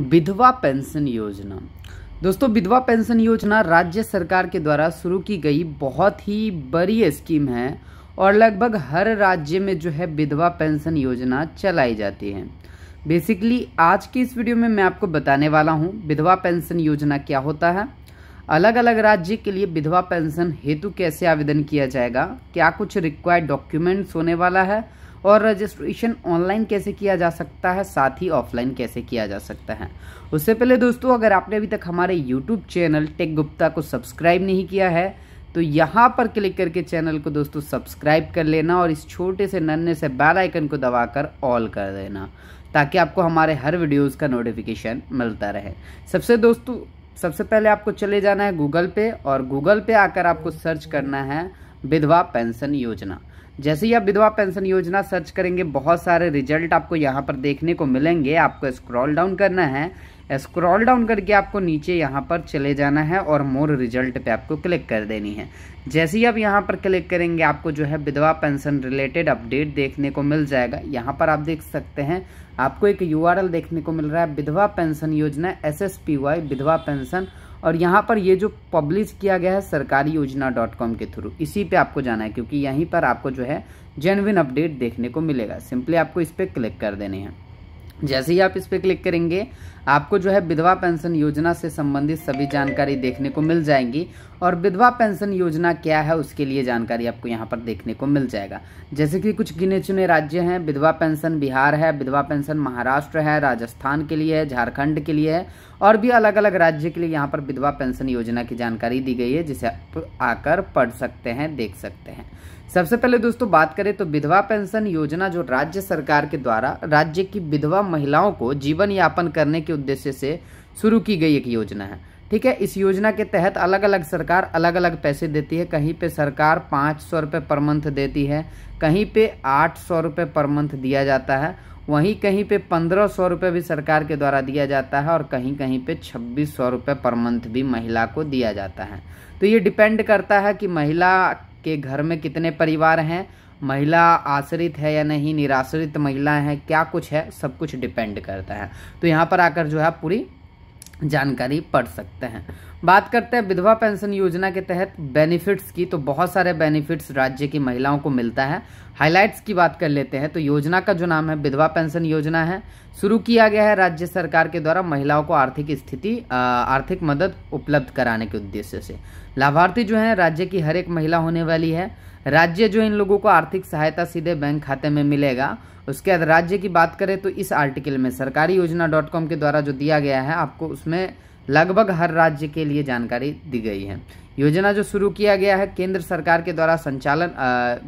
विधवा पेंशन योजना दोस्तों विधवा पेंशन योजना राज्य सरकार के द्वारा शुरू की गई बहुत ही बड़ी स्कीम है और लगभग हर राज्य में जो है विधवा पेंशन योजना चलाई जाती है बेसिकली आज की इस वीडियो में मैं आपको बताने वाला हूँ विधवा पेंशन योजना क्या होता है अलग अलग राज्य के लिए विधवा पेंशन हेतु कैसे आवेदन किया जाएगा क्या कुछ रिक्वायर्ड डॉक्यूमेंट्स होने वाला है और रजिस्ट्रेशन ऑनलाइन कैसे किया जा सकता है साथ ही ऑफलाइन कैसे किया जा सकता है उससे पहले दोस्तों अगर आपने अभी तक हमारे यूट्यूब चैनल टेक गुप्ता को सब्सक्राइब नहीं किया है तो यहाँ पर क्लिक करके चैनल को दोस्तों सब्सक्राइब कर लेना और इस छोटे से नन्हे से बेल आइकन को दबाकर ऑल कर देना ताकि आपको हमारे हर वीडियोस का नोटिफिकेशन मिलता रहे सबसे दोस्तों सबसे पहले आपको चले जाना है गूगल पे और गूगल पे आकर आपको सर्च करना है विधवा पेंशन योजना जैसे ही आप विधवा पेंशन योजना सर्च करेंगे बहुत सारे रिजल्ट आपको यहाँ पर देखने को मिलेंगे आपको स्क्रॉल डाउन करना है स्क्रॉल डाउन करके आपको नीचे यहाँ पर चले जाना है और मोर रिजल्ट पे आपको क्लिक कर देनी है जैसे ही आप यहाँ पर क्लिक करेंगे आपको जो है विधवा पेंशन रिलेटेड अपडेट देखने को मिल जाएगा यहाँ पर आप देख सकते हैं आपको एक यू देखने को मिल रहा है विधवा पेंशन योजना एस विधवा पेंशन और यहाँ पर ये जो पब्लिश किया गया है सरकारी योजना डॉट कॉम के थ्रू इसी पे आपको जाना है क्योंकि यहीं पर आपको जो है जेनविन अपडेट देखने को मिलेगा सिंपली आपको इस पर क्लिक कर देने हैं जैसे ही आप इस पर क्लिक करेंगे आपको जो है विधवा पेंशन योजना से संबंधित सभी जानकारी देखने को मिल जाएंगी और विधवा पेंशन योजना क्या है उसके लिए जानकारी आपको यहाँ पर देखने को मिल जाएगा जैसे कि कुछ गिने चुने राज्य हैं विधवा पेंशन बिहार है विधवा पेंशन महाराष्ट्र है राजस्थान के लिए है झारखंड के लिए है और भी अलग अलग राज्य के लिए यहाँ पर विधवा पेंशन योजना की जानकारी दी गई है जिसे आप आकर पढ़ सकते हैं देख सकते हैं सबसे पहले दोस्तों बात करें तो विधवा पेंशन योजना जो राज्य सरकार के द्वारा राज्य की विधवा एवं महिलाओं को जीवन यापन करने के उद्देश्य से शुरू की गई एक योजना है ठीक है इस योजना के तहत अलग अलग सरकार अलग अलग पैसे देती है कहीं पे सरकार पाँच सौ रुपये पर मंथ देती है कहीं पे आठ सौ रुपये पर मंथ दिया जाता है वहीं कहीं पे पंद्रह सौ रुपये भी सरकार के द्वारा दिया जाता है और कहीं कहीं पे छब्बीस सौ रुपये पर मंथ भी महिला को दिया जाता है तो ये डिपेंड करता है कि महिला के घर में कितने परिवार हैं महिला आश्रित है या नहीं निराश्रित महिला है क्या कुछ है सब कुछ डिपेंड करता है तो यहाँ पर आकर जो है पूरी जानकारी पढ़ सकते हैं बात करते हैं विधवा पेंशन योजना के तहत बेनिफिट्स की तो बहुत सारे बेनिफिट्स राज्य की महिलाओं को मिलता है हाइलाइट्स की बात कर लेते हैं तो योजना का जो नाम है विधवा पेंशन योजना है शुरू किया गया है राज्य सरकार के द्वारा महिलाओं को आर्थिक स्थिति आर्थिक मदद उपलब्ध कराने के उद्देश्य से लाभार्थी जो है राज्य की हर एक महिला होने वाली है राज्य जो इन लोगों को आर्थिक सहायता सीधे बैंक खाते में मिलेगा उसके बाद राज्य की बात करें तो इस आर्टिकल में सरकारी योजना डॉट कॉम के द्वारा जो दिया गया है आपको उसमें लगभग हर राज्य के लिए जानकारी दी गई है योजना जो शुरू किया गया है केंद्र सरकार के द्वारा संचालन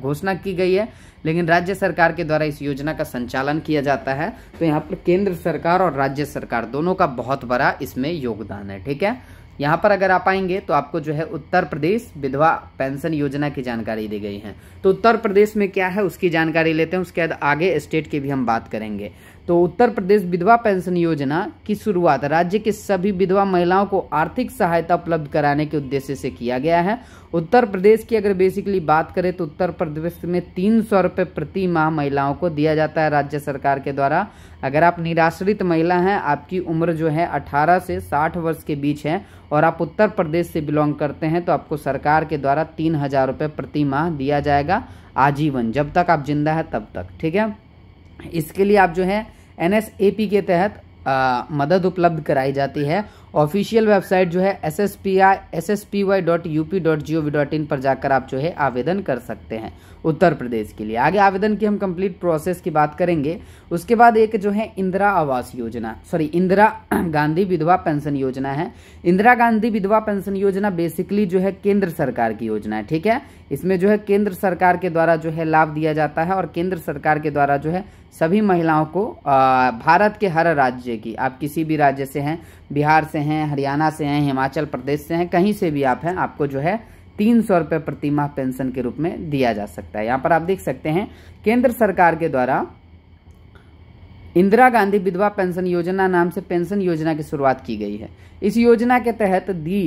घोषणा की गई है लेकिन राज्य सरकार के द्वारा इस योजना का संचालन किया जाता है तो यहाँ पर केंद्र सरकार और राज्य सरकार दोनों का बहुत बड़ा इसमें योगदान है ठीक है यहाँ पर अगर आप आएंगे तो आपको जो है उत्तर प्रदेश विधवा पेंशन योजना की जानकारी दी गई है तो उत्तर प्रदेश में क्या है उसकी जानकारी लेते हैं उसके बाद आगे स्टेट की भी हम बात करेंगे तो उत्तर प्रदेश विधवा पेंशन योजना की शुरुआत राज्य के सभी विधवा महिलाओं को आर्थिक सहायता उपलब्ध कराने के उद्देश्य से किया गया है उत्तर प्रदेश की अगर बेसिकली बात करें तो उत्तर प्रदेश में तीन सौ रुपये प्रति माह महिलाओं को दिया जाता है राज्य सरकार के द्वारा अगर आप निराश्रित महिला हैं आपकी उम्र जो है अठारह से साठ वर्ष के बीच है और आप उत्तर प्रदेश से बिलोंग करते हैं तो आपको सरकार के द्वारा तीन हज़ार रुपये प्रति माह दिया जाएगा आजीवन जब तक आप जिंदा है तब तक ठीक है इसके लिए आप जो है एन के तहत आ, मदद उपलब्ध कराई जाती है ऑफिशियल वेबसाइट जो है S S P I S S P Y dot U P dot G O V dot in पर जाकर आप जो है आवेदन कर सकते हैं उत्तर प्रदेश के लिए आगे आवेदन की हम कंप्लीट प्रोसेस की बात करेंगे उसके बाद एक जो है इंदिरा आवास योजना सॉरी इंदिरा गांधी विधवा पेंशन योजना है इंदिरा गांधी विधवा पेंशन योजना बेसिकली जो है केंद्र सरकार की योजना है ठीक है इसमें जो है केंद्र सरकार के द्वारा जो है लाभ दिया जाता है और केंद्र सरकार के द्वारा जो है सभी महिलाओं को भारत के हर राज्य की आप किसी भी राज्य से हैं बिहार से हैं हरियाणा से हैं हिमाचल प्रदेश से हैं कहीं से भी आप हैं आपको जो है तीन सौ रुपये प्रतिमाह पेंशन के रूप में दिया जा सकता है यहाँ पर आप देख सकते हैं केंद्र सरकार के द्वारा इंदिरा गांधी विधवा पेंशन योजना नाम से पेंशन योजना की शुरुआत की गई है इस योजना के तहत दी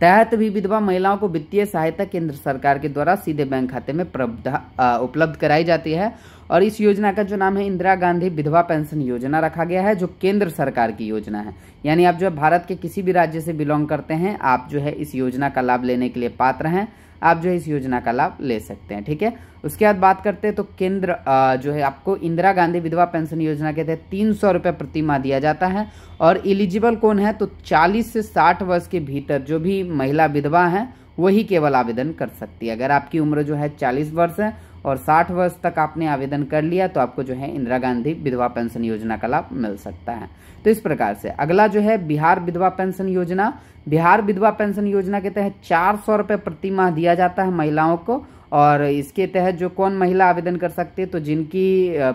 तहत भी विधवा महिलाओं को वित्तीय सहायता केंद्र सरकार के द्वारा सीधे बैंक खाते में उपलब्ध कराई जाती है और इस योजना का जो नाम है इंदिरा गांधी विधवा पेंशन योजना रखा गया है जो केंद्र सरकार की योजना है यानी आप जो है भारत के किसी भी राज्य से बिलोंग करते हैं आप जो है इस योजना का लाभ लेने के लिए पात्र हैं आप जो है इस योजना का लाभ ले सकते हैं ठीक है उसके बाद बात करते हैं तो केंद्र जो है आपको इंदिरा गांधी विधवा पेंशन योजना के तहत तीन सौ रुपये प्रति माह दिया जाता है और एलिजिबल कौन है तो चालीस से साठ वर्ष के भीतर जो भी महिला विधवा है वही केवल आवेदन कर सकती है अगर आपकी उम्र जो है चालीस वर्ष है और 60 वर्ष तक आपने आवेदन कर लिया तो आपको जो है इंदिरा गांधी विधवा पेंशन योजना का लाभ मिल सकता है तो इस प्रकार से अगला जो है बिहार विधवा पेंशन योजना बिहार विधवा पेंशन योजना के तहत चार सौ रुपये प्रति माह दिया जाता है महिलाओं को और इसके तहत जो कौन महिला आवेदन कर सकती है तो जिनकी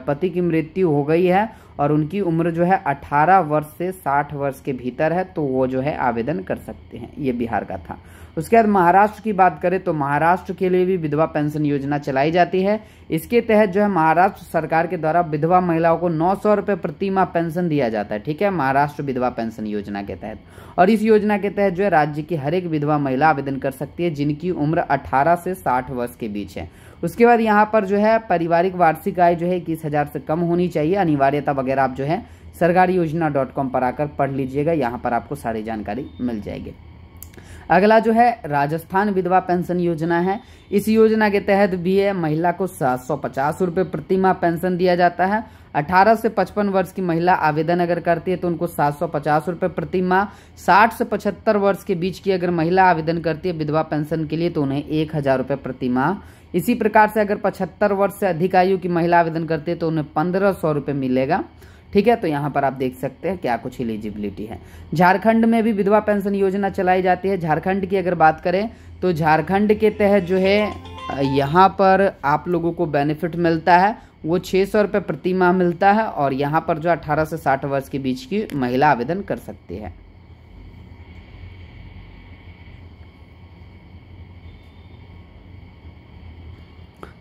पति की मृत्यु हो गई है और उनकी उम्र जो है 18 वर्ष से 60 वर्ष के भीतर है तो वो जो है आवेदन कर सकते हैं ये बिहार का था तो उसके बाद महाराष्ट्र की बात करें तो महाराष्ट्र के लिए भी विधवा पेंशन योजना चलाई जाती है इसके तहत जो है महाराष्ट्र सरकार के द्वारा विधवा महिलाओं को नौ सौ रुपये प्रति माह पेंशन दिया जाता है ठीक है महाराष्ट्र विधवा पेंशन योजना के तहत और इस योजना के तहत जो है राज्य की हर एक विधवा महिला आवेदन कर सकती है जिनकी उम्र अठारह से साठ वर्ष के बीच है उसके बाद यहाँ पर जो है पारिवारिक वार्षिक आय जो है इक्कीस हज़ार से कम होनी चाहिए अनिवार्यता वगैरह आप जो है सरकारी योजना डॉट कॉम पर आकर पढ़ लीजिएगा यहाँ पर आपको सारी जानकारी मिल जाएगी अगला जो है राजस्थान विधवा पेंशन योजना है इस योजना के तहत भी है महिला को सात सौ पचास रुपये प्रतिमा पेंशन दिया जाता है 18 से 55 वर्ष की महिला आवेदन अगर करती है तो उनको सात सौ पचास रुपये प्रतिमा साठ से पचहत्तर वर्ष के बीच की अगर महिला आवेदन करती है विधवा पेंशन के लिए तो उन्हें एक हज़ार रुपये प्रतिमा इसी प्रकार से अगर पचहत्तर वर्ष से अधिक आयु की महिला आवेदन करती है तो उन्हें पंद्रह सौ रुपये मिलेगा ठीक है तो यहाँ पर आप देख सकते हैं क्या कुछ एलिजिबिलिटी है झारखंड में भी विधवा पेंशन योजना चलाई जाती है झारखंड की अगर बात करें तो झारखंड के तहत जो है यहाँ पर आप लोगों को बेनिफिट मिलता है वो छः सौ रुपये प्रति माह मिलता है और यहाँ पर जो अठारह से साठ वर्ष के बीच की महिला आवेदन कर सकती है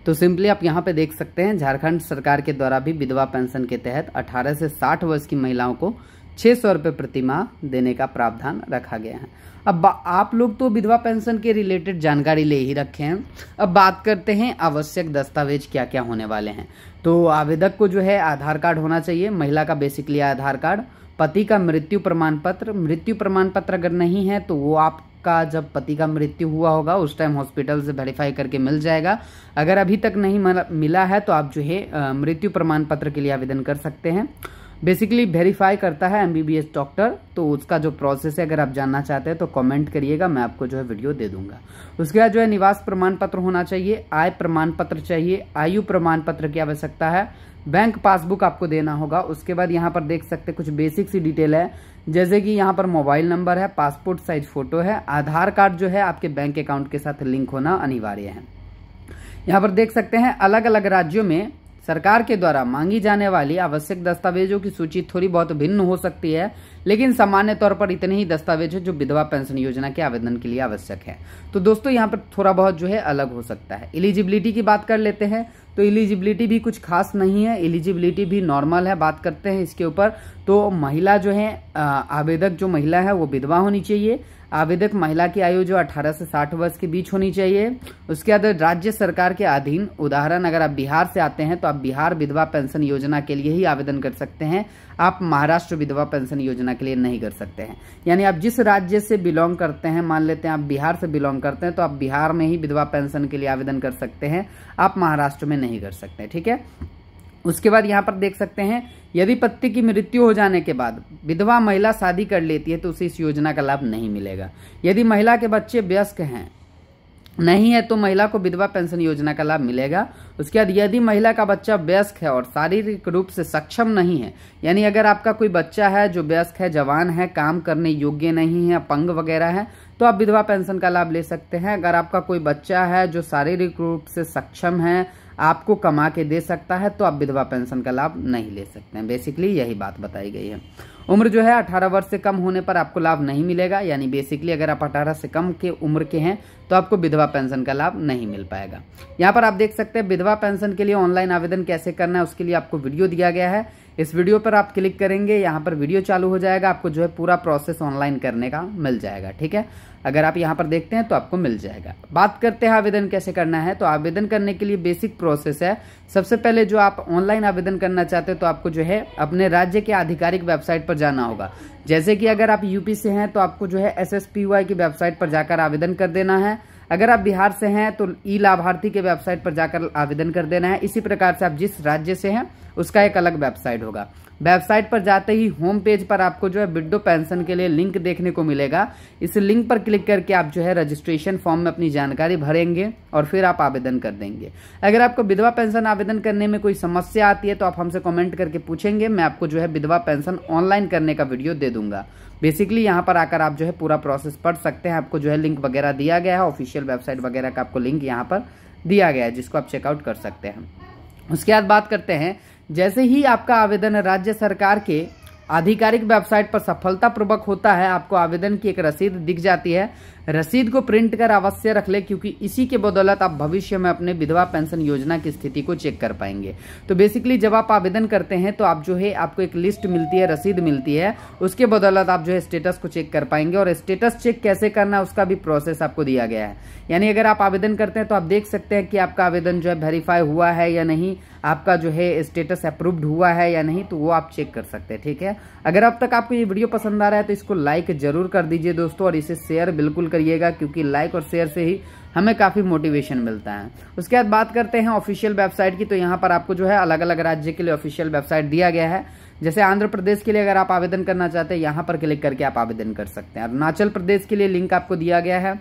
तो सिंपली आप यहाँ पे देख सकते हैं झारखंड सरकार के द्वारा भी विधवा पेंशन के तहत 18 से 60 वर्ष की महिलाओं को छः सौ रुपये प्रतिमाह देने का प्रावधान रखा गया है अब आप लोग तो विधवा पेंशन के रिलेटेड जानकारी ले ही रखे हैं अब बात करते हैं आवश्यक दस्तावेज क्या क्या होने वाले हैं तो आवेदक को जो है आधार कार्ड होना चाहिए महिला का बेसिकली आधार कार्ड पति का मृत्यु प्रमाण पत्र मृत्यु प्रमाण पत्र अगर नहीं है तो वो आप आपका जब पति का मृत्यु हुआ होगा उस टाइम हॉस्पिटल से वेरीफाई करके मिल जाएगा अगर अभी तक नहीं मिला है तो आप जो है मृत्यु प्रमाण पत्र के लिए आवेदन कर सकते हैं बेसिकली वेरीफाई करता है एमबीबीएस डॉक्टर तो उसका जो प्रोसेस है अगर आप जानना चाहते हैं तो कमेंट करिएगा मैं आपको जो है वीडियो दे दूंगा उसके बाद जो है निवास प्रमाण पत्र होना चाहिए आय प्रमाण पत्र चाहिए आयु प्रमाण पत्र की आवश्यकता है बैंक पासबुक आपको देना होगा उसके बाद यहाँ पर देख सकते कुछ बेसिक सी डिटेल है जैसे कि यहाँ पर मोबाइल नंबर है पासपोर्ट साइज फोटो है आधार कार्ड जो है आपके बैंक अकाउंट के साथ लिंक होना अनिवार्य है यहाँ पर देख सकते हैं अलग अलग राज्यों में सरकार के द्वारा मांगी जाने वाली आवश्यक दस्तावेजों की सूची थोड़ी बहुत भिन्न हो सकती है लेकिन सामान्य तौर पर इतने ही दस्तावेज है जो विधवा पेंशन योजना के आवेदन के लिए आवश्यक है तो दोस्तों यहाँ पर थोड़ा बहुत जो है अलग हो सकता है एलिजिबिलिटी की बात कर लेते हैं तो एलिजिबिलिटी भी कुछ खास नहीं है एलिजिबिलिटी भी नॉर्मल है बात करते हैं इसके ऊपर तो महिला जो है आवेदक जो महिला है वो विधवा होनी चाहिए आवेदक महिला की आयु जो 18 से 60 वर्ष के बीच होनी चाहिए उसके बाद राज्य सरकार के अधीन उदाहरण अगर आप बिहार से आते हैं तो आप बिहार विधवा पेंशन योजना के लिए ही आवेदन कर सकते हैं आप महाराष्ट्र विधवा पेंशन योजना के लिए नहीं कर सकते हैं यानी आप जिस राज्य से बिलोंग करते हैं मान लेते हैं आप बिहार से बिलोंग करते हैं तो आप बिहार में ही विधवा पेंशन के लिए आवेदन कर सकते हैं आप महाराष्ट्र में नहीं नहीं कर सकते ठीक है उसके बाद यहाँ पर देख सकते हैं यदि पति की मृत्यु हो जाने के बाद विधवा महिला शादी कर लेती है तो उसे इस योजना का लाभ नहीं मिलेगा यदि महिला के बच्चे व्यस्क हैं नहीं है तो महिला को विधवा पेंशन योजना का लाभ मिलेगा उसके बाद यदि महिला का बच्चा व्यस्क है और शारीरिक रूप से सक्षम नहीं है यानी अगर आपका कोई बच्चा है जो व्यस्क है जवान है काम करने योग्य नहीं है अपंग वगैरह है तो आप विधवा पेंशन का लाभ ले सकते हैं अगर आपका कोई बच्चा है जो शारीरिक रूप से सक्षम है आपको कमा के दे सकता है तो आप विधवा पेंशन का लाभ नहीं ले सकते हैं बेसिकली यही बात बताई गई है उम्र जो है 18 वर्ष से कम होने पर आपको लाभ नहीं मिलेगा यानी बेसिकली अगर आप 18 से कम के उम्र के हैं तो आपको विधवा पेंशन का लाभ नहीं मिल पाएगा यहाँ पर आप देख सकते हैं विधवा पेंशन के लिए ऑनलाइन आवेदन कैसे करना है उसके लिए आपको वीडियो दिया गया है इस वीडियो पर आप क्लिक करेंगे यहाँ पर वीडियो चालू हो जाएगा आपको जो है पूरा प्रोसेस ऑनलाइन करने का मिल जाएगा ठीक है अगर आप यहाँ पर देखते हैं तो आपको मिल जाएगा बात करते हैं आवेदन कैसे करना है तो आवेदन करने के लिए बेसिक प्रोसेस है सबसे पहले जो आप ऑनलाइन आवेदन करना चाहते हो तो आपको जो है अपने राज्य के आधिकारिक वेबसाइट पर जाना होगा जैसे कि अगर आप यूपी से हैं तो आपको जो है एस की वेबसाइट पर जाकर आवेदन कर देना है अगर आप बिहार से हैं तो ई लाभार्थी के वेबसाइट पर जाकर आवेदन कर देना है इसी प्रकार से आप जिस राज्य से हैं उसका एक अलग वेबसाइट होगा वेबसाइट पर जाते ही होम पेज पर आपको जो है विडो पेंशन के लिए लिंक देखने को मिलेगा इस लिंक पर क्लिक करके आप जो है रजिस्ट्रेशन फॉर्म में अपनी जानकारी भरेंगे और फिर आप आवेदन कर देंगे अगर आपको विधवा पेंशन आवेदन करने में कोई समस्या आती है तो आप हमसे कमेंट करके पूछेंगे मैं आपको जो है विधवा पेंशन ऑनलाइन करने का वीडियो दे दूंगा बेसिकली यहाँ पर आकर आप जो है पूरा प्रोसेस पढ़ सकते हैं आपको जो है लिंक वगैरह दिया गया है ऑफिशियल वेबसाइट वगैरह का आपको लिंक यहाँ पर दिया गया है जिसको आप चेकआउट कर सकते हैं उसके बाद बात करते हैं जैसे ही आपका आवेदन राज्य सरकार के आधिकारिक वेबसाइट पर सफलतापूर्वक होता है आपको आवेदन की एक रसीद दिख जाती है रसीद को प्रिंट कर अवश्य रख ले क्योंकि इसी के बदौलत आप भविष्य में अपने विधवा पेंशन योजना की स्थिति को चेक कर पाएंगे तो बेसिकली जब आप आवेदन करते हैं तो आप जो है आपको एक लिस्ट मिलती है रसीद मिलती है उसके बदौलत आप जो है स्टेटस को चेक कर पाएंगे और स्टेटस चेक कैसे करना है उसका भी प्रोसेस आपको दिया गया है यानी अगर आप आवेदन करते हैं तो आप देख सकते हैं कि आपका आवेदन जो है वेरीफाई हुआ है या नहीं आपका जो है स्टेटस अप्रूव्ड हुआ है या नहीं तो वो आप चेक कर सकते हैं ठीक है अगर अब तक आपको ये वीडियो पसंद आ रहा है तो इसको लाइक जरूर कर दीजिए दोस्तों और इसे शेयर बिल्कुल करिएगा क्योंकि लाइक और शेयर से ही हमें काफ़ी मोटिवेशन मिलता है उसके बाद बात करते हैं ऑफिशियल वेबसाइट की तो यहाँ पर आपको जो है अलग अलग राज्य के लिए ऑफिशियल वेबसाइट दिया गया है जैसे आंध्र प्रदेश के लिए अगर आप आवेदन करना चाहते हैं यहाँ पर क्लिक करके आप आवेदन कर सकते हैं अरुणाचल प्रदेश के लिए लिंक आपको दिया गया है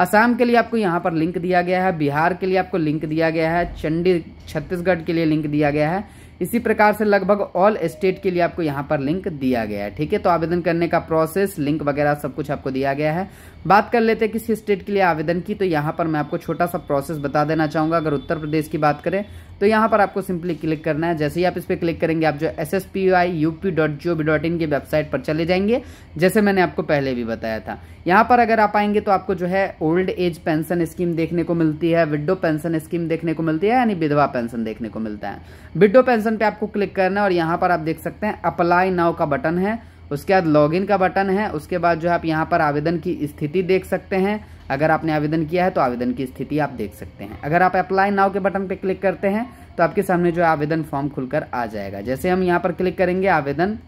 असम के लिए आपको यहाँ पर लिंक दिया गया है बिहार के लिए आपको लिंक दिया गया है चंडी छत्तीसगढ़ के लिए लिंक दिया गया है इसी प्रकार से लगभग ऑल स्टेट के लिए आपको यहाँ पर लिंक दिया गया है ठीक है तो आवेदन करने का प्रोसेस लिंक वगैरह सब कुछ आपको दिया गया है बात कर लेते हैं किसी स्टेट के लिए आवेदन की तो यहाँ पर मैं आपको छोटा सा प्रोसेस बता देना चाहूँगा अगर उत्तर प्रदेश की बात करें तो यहाँ पर आपको सिंपली क्लिक करना है जैसे ही आप इस पर क्लिक करेंगे आप जो S S P I U P dot G O V dot in की वेबसाइट पर चले जाएंगे जैसे मैंने आपको पहले भी बताया था यहाँ पर अगर आप आएंगे तो आपको जो है ओल्ड एज पेंशन स्कीम देखने को मिलती है विडो पेंशन स्कीम देखने को मिलती है यानी विधवा पेंशन देखने को मिलता है विडो पेंशन पे आपको क्लिक करना है और यहाँ पर आप देख सकते हैं अप्लाई नाव का बटन है उसके बाद लॉगिन का बटन है उसके बाद जो है आप यहाँ पर आवेदन की स्थिति देख सकते हैं अगर आपने आवेदन किया है तो आवेदन की स्थिति आप देख सकते हैं अगर आप अप्लाई नाव के बटन पर क्लिक करते हैं तो आपके सामने जो आवेदन फॉर्म खुलकर आ जाएगा जैसे हम यहाँ पर क्लिक करेंगे आवेदन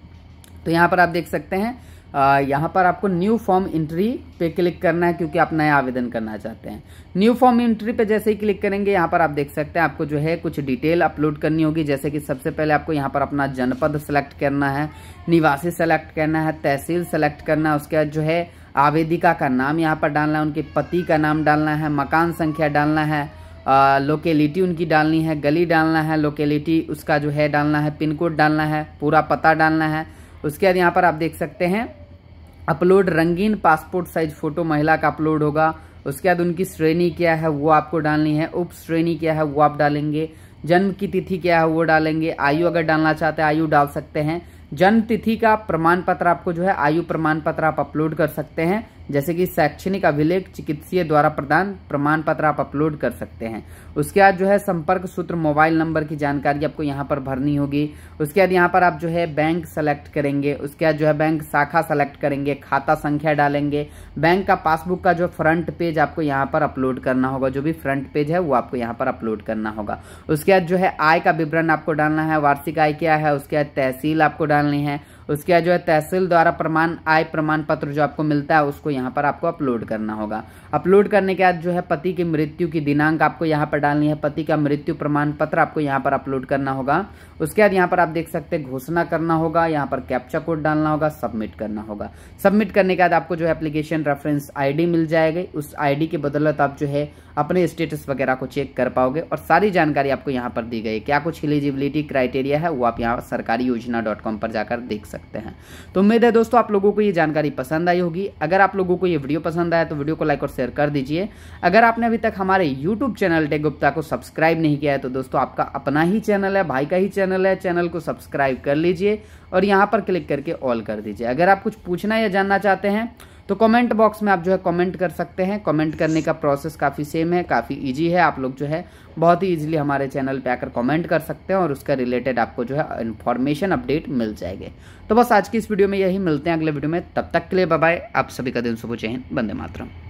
तो यहाँ पर आप देख सकते हैं यहाँ पर आपको न्यू फॉर्म इंट्री पे क्लिक करना है क्योंकि आप नया आवेदन करना चाहते हैं न्यू फॉर्म इंट्री पे जैसे ही क्लिक करेंगे यहाँ पर आप देख सकते हैं आपको जो है कुछ डिटेल अपलोड करनी होगी जैसे कि सबसे पहले आपको यहाँ पर अपना जनपद सेलेक्ट करना है निवासी सेलेक्ट करना है तहसील सेलेक्ट करना है उसके बाद जो है आवेदिका का नाम यहाँ पर डालना है उनके पति का नाम डालना है मकान संख्या डालना है लोकेलिटी उनकी डालनी है गली डालना है लोकेलिटी उसका जो है डालना है पिन कोड डालना है पूरा पता डालना है उसके बाद यहाँ पर आप देख सकते हैं अपलोड रंगीन पासपोर्ट साइज फोटो महिला का अपलोड होगा उसके बाद उनकी श्रेणी क्या है वो आपको डालनी है उप श्रेणी क्या है वो आप डालेंगे जन्म की तिथि क्या है वो डालेंगे आयु अगर डालना चाहते हैं आयु डाल सकते हैं जन्म तिथि का प्रमाण पत्र आपको जो है आयु प्रमाण पत्र आप अपलोड कर सकते हैं जैसे कि शैक्षणिक अभिलेख चिकित्सीय द्वारा प्रदान प्रमाण पत्र आप अपलोड कर सकते हैं उसके बाद जो है संपर्क सूत्र मोबाइल नंबर की जानकारी आपको यहाँ पर भरनी होगी उसके बाद यहाँ पर आप जो है बैंक सेलेक्ट करेंगे उसके बाद जो है बैंक शाखा सेलेक्ट करेंगे खाता संख्या डालेंगे बैंक का पासबुक का जो फ्रंट पेज आपको यहाँ पर अपलोड करना होगा जो भी फ्रंट पेज है वो आपको यहाँ पर अपलोड करना होगा उसके बाद जो है आय का विवरण आपको डालना है वार्षिक आय क्या है उसके बाद तहसील आपको डालनी है उसके बाद जो है तहसील द्वारा प्रमाण आय प्रमाण पत्र जो आपको मिलता है उसको यहाँ पर आपको अपलोड करना होगा अपलोड करने के बाद जो है पति की मृत्यु की दिनांक आपको यहाँ पर डालनी है पति का मृत्यु प्रमाण पत्र आपको यहाँ पर अपलोड करना होगा उसके बाद यहाँ पर आप देख सकते हैं घोषणा करना होगा यहाँ पर कैप्चा कोड डालना होगा सबमिट करना होगा सबमिट करने के बाद आपको जो है एप्लीकेशन रेफरेंस आई मिल जाएगी उस आई के बदौलत आप जो है अपने स्टेटस वगैरह को चेक कर पाओगे और सारी जानकारी आपको यहाँ पर दी गई क्या कुछ एलिजिबिलिटी क्राइटेरिया है वो आप यहाँ सरकारी योजना पर जाकर देख सकते सकते हैं तो उम्मीद है दोस्तों आप लोगों को ये जानकारी पसंद आई होगी अगर आप लोगों को ये वीडियो पसंद आया तो वीडियो को लाइक और शेयर कर दीजिए अगर आपने अभी तक हमारे यूट्यूब चैनल टेक गुप्ता को सब्सक्राइब नहीं किया है तो दोस्तों आपका अपना ही चैनल है भाई का ही चैनल है चैनल को सब्सक्राइब कर लीजिए और यहाँ पर क्लिक करके ऑल कर दीजिए अगर आप कुछ पूछना या जानना चाहते हैं तो कमेंट बॉक्स में आप जो है कमेंट कर सकते हैं कमेंट करने का प्रोसेस काफ़ी सेम है काफ़ी इजी है आप लोग जो है बहुत ही इजीली हमारे चैनल पे आकर कमेंट कर सकते हैं और उसका रिलेटेड आपको जो है इन्फॉर्मेशन अपडेट मिल जाएगी तो बस आज की इस वीडियो में यही मिलते हैं अगले वीडियो में तब तक के लिए बाय आप सभी का दिन सुबह चैन बंदे मातरम